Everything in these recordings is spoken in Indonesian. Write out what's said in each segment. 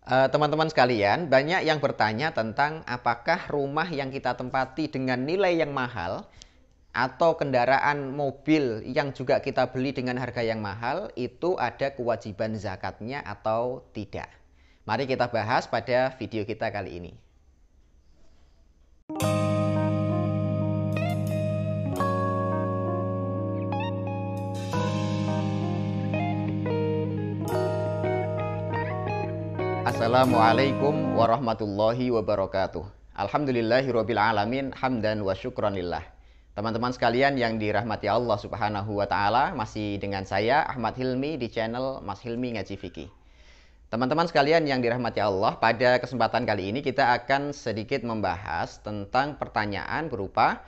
Eh, teman-teman sekalian, banyak yang bertanya tentang apakah rumah yang kita tempati dengan nilai yang mahal atau kendaraan mobil yang juga kita beli dengan harga yang mahal itu ada kewajiban zakatnya atau tidak. Mari kita bahas pada video kita kali ini. Assalamualaikum warahmatullahi wabarakatuh. Alhamdulillahirabbil alamin hamdan wa syukranillah. Teman-teman sekalian yang dirahmati Allah Subhanahu wa taala, masih dengan saya Ahmad Hilmi di channel Mas Hilmi Ngaji Fikih. Teman-teman sekalian yang dirahmati Allah, pada kesempatan kali ini kita akan sedikit membahas tentang pertanyaan berupa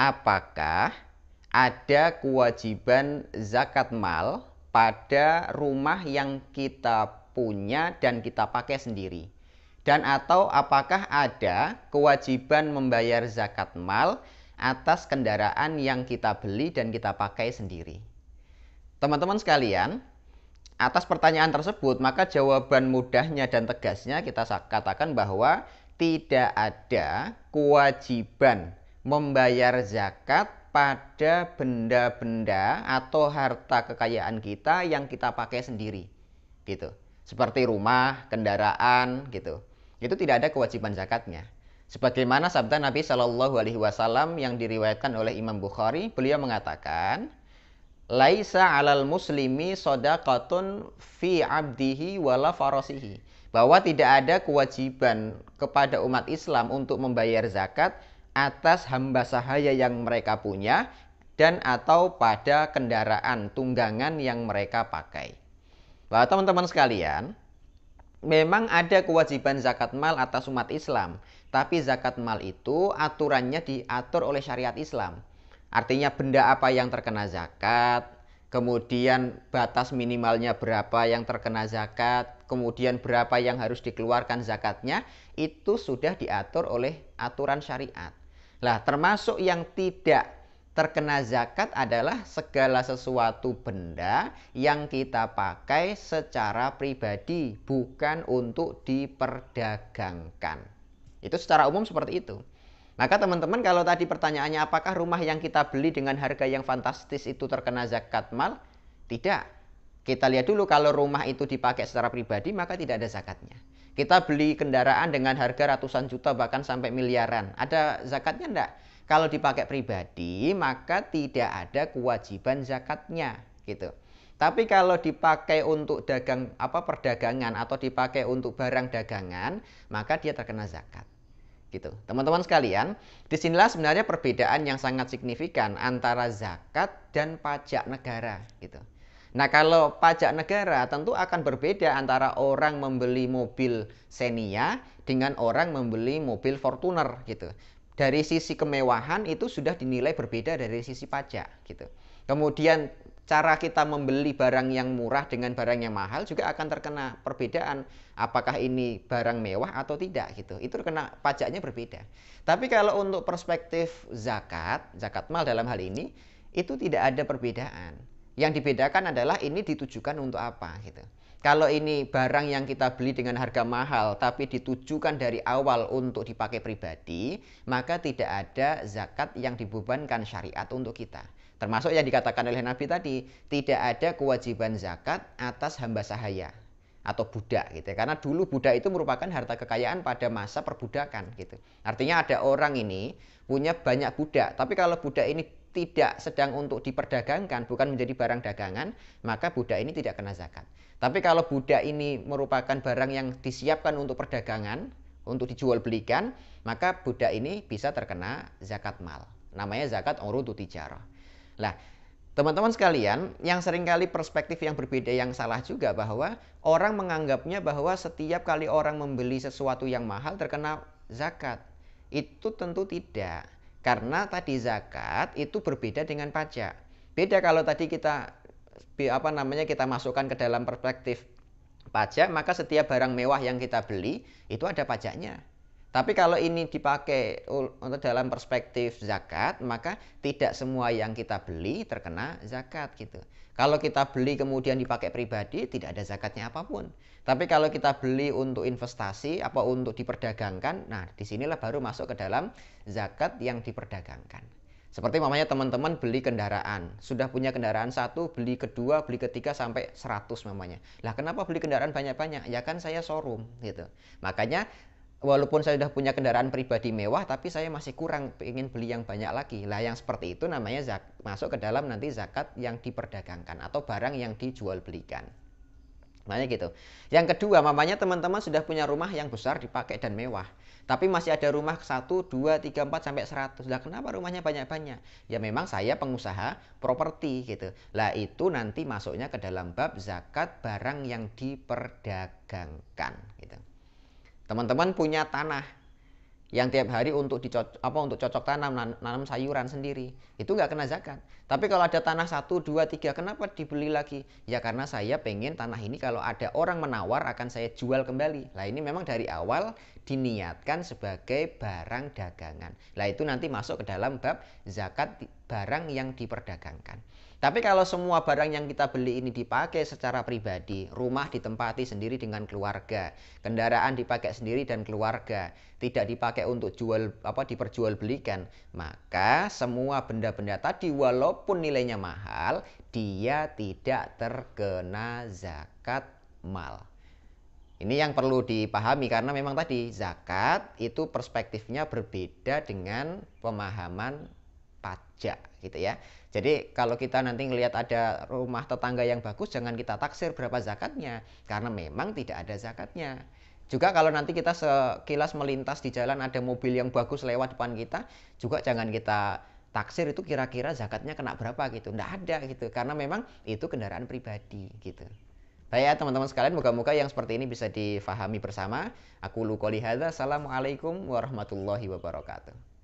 apakah ada kewajiban zakat mal pada rumah yang kita punya dan kita pakai sendiri? Dan atau apakah ada kewajiban membayar zakat mal atas kendaraan yang kita beli dan kita pakai sendiri? Teman-teman sekalian, atas pertanyaan tersebut maka jawaban mudahnya dan tegasnya kita katakan bahwa tidak ada kewajiban membayar zakat pada benda-benda atau harta kekayaan kita yang kita pakai sendiri gitu seperti rumah, kendaraan gitu. Itu tidak ada kewajiban zakatnya. Sebagaimana sabda Nabi Shallallahu Alaihi Wasallam yang diriwayatkan oleh Imam Bukhari, beliau mengatakan, "Laisa alal muslimi sodakatun fi abdihi wala farosihi." Bahwa tidak ada kewajiban kepada umat Islam untuk membayar zakat atas hamba sahaya yang mereka punya dan atau pada kendaraan tunggangan yang mereka pakai bahwa teman-teman sekalian, memang ada kewajiban zakat mal atas umat Islam, tapi zakat mal itu aturannya diatur oleh syariat Islam. Artinya benda apa yang terkena zakat, kemudian batas minimalnya berapa yang terkena zakat, kemudian berapa yang harus dikeluarkan zakatnya, itu sudah diatur oleh aturan syariat. Lah, termasuk yang tidak Terkena zakat adalah segala sesuatu benda yang kita pakai secara pribadi, bukan untuk diperdagangkan. Itu secara umum seperti itu. Maka teman-teman kalau tadi pertanyaannya apakah rumah yang kita beli dengan harga yang fantastis itu terkena zakat mal? Tidak. Kita lihat dulu kalau rumah itu dipakai secara pribadi maka tidak ada zakatnya. Kita beli kendaraan dengan harga ratusan juta bahkan sampai miliaran. Ada zakatnya enggak? Kalau dipakai pribadi, maka tidak ada kewajiban zakatnya, gitu. Tapi kalau dipakai untuk dagang apa perdagangan atau dipakai untuk barang dagangan, maka dia terkena zakat. Gitu. Teman-teman sekalian, disinilah sebenarnya perbedaan yang sangat signifikan antara zakat dan pajak negara, gitu. Nah, kalau pajak negara tentu akan berbeda antara orang membeli mobil Xenia dengan orang membeli mobil Fortuner gitu dari sisi kemewahan itu sudah dinilai berbeda dari sisi pajak gitu. Kemudian cara kita membeli barang yang murah dengan barang yang mahal juga akan terkena perbedaan apakah ini barang mewah atau tidak gitu. Itu terkena pajaknya berbeda. Tapi kalau untuk perspektif zakat, zakat mal dalam hal ini itu tidak ada perbedaan. Yang dibedakan adalah ini ditujukan untuk apa gitu. Kalau ini barang yang kita beli dengan harga mahal tapi ditujukan dari awal untuk dipakai pribadi, maka tidak ada zakat yang dibebankan syariat untuk kita. Termasuk yang dikatakan oleh Nabi tadi, tidak ada kewajiban zakat atas hamba sahaya atau budak gitu ya. Karena dulu budak itu merupakan harta kekayaan pada masa perbudakan gitu. Artinya ada orang ini punya banyak budak, tapi kalau budak ini tidak sedang untuk diperdagangkan, bukan menjadi barang dagangan, maka budak ini tidak kena zakat. Tapi kalau budak ini merupakan barang yang disiapkan untuk perdagangan, untuk dijual belikan, maka budak ini bisa terkena zakat mal. Namanya zakat urudu tijarah. Nah teman-teman sekalian, yang seringkali perspektif yang berbeda yang salah juga bahwa orang menganggapnya bahwa setiap kali orang membeli sesuatu yang mahal terkena zakat. Itu tentu tidak karena tadi zakat itu berbeda dengan pajak. Beda kalau tadi kita apa namanya kita masukkan ke dalam perspektif pajak, maka setiap barang mewah yang kita beli itu ada pajaknya. Tapi kalau ini dipakai untuk dalam perspektif zakat, maka tidak semua yang kita beli terkena zakat gitu. Kalau kita beli kemudian dipakai pribadi, tidak ada zakatnya apapun. Tapi kalau kita beli untuk investasi, apa untuk diperdagangkan, nah disinilah baru masuk ke dalam zakat yang diperdagangkan. Seperti mamanya teman-teman beli kendaraan, sudah punya kendaraan satu, beli kedua, beli ketiga sampai seratus mamanya. Lah kenapa beli kendaraan banyak-banyak? Ya kan saya showroom gitu. Makanya walaupun saya sudah punya kendaraan pribadi mewah tapi saya masih kurang ingin beli yang banyak lagi lah yang seperti itu namanya zak, masuk ke dalam nanti zakat yang diperdagangkan atau barang yang dijual belikan makanya gitu yang kedua mamanya teman-teman sudah punya rumah yang besar dipakai dan mewah tapi masih ada rumah 1, 2, 3, 4 sampai 100 lah kenapa rumahnya banyak-banyak ya memang saya pengusaha properti gitu lah itu nanti masuknya ke dalam bab zakat barang yang diperdagangkan gitu teman-teman punya tanah yang tiap hari untuk dicocok apa untuk cocok tanam nan, nanam sayuran sendiri itu nggak kena zakat tapi kalau ada tanah satu dua tiga kenapa dibeli lagi ya karena saya pengen tanah ini kalau ada orang menawar akan saya jual kembali lah ini memang dari awal diniatkan sebagai barang dagangan lah itu nanti masuk ke dalam bab zakat barang yang diperdagangkan tapi kalau semua barang yang kita beli ini dipakai secara pribadi, rumah ditempati sendiri dengan keluarga, kendaraan dipakai sendiri dan keluarga, tidak dipakai untuk jual apa diperjualbelikan, maka semua benda-benda tadi walaupun nilainya mahal, dia tidak terkena zakat mal. Ini yang perlu dipahami karena memang tadi zakat itu perspektifnya berbeda dengan pemahaman pajak gitu ya. Jadi kalau kita nanti ngelihat ada rumah tetangga yang bagus, jangan kita taksir berapa zakatnya, karena memang tidak ada zakatnya. Juga kalau nanti kita sekilas melintas di jalan ada mobil yang bagus lewat depan kita, juga jangan kita taksir itu kira-kira zakatnya kena berapa gitu. Tidak ada gitu, karena memang itu kendaraan pribadi gitu. Saya teman-teman sekalian, moga-moga yang seperti ini bisa difahami bersama. Aku Luko Lihada, Assalamualaikum warahmatullahi wabarakatuh.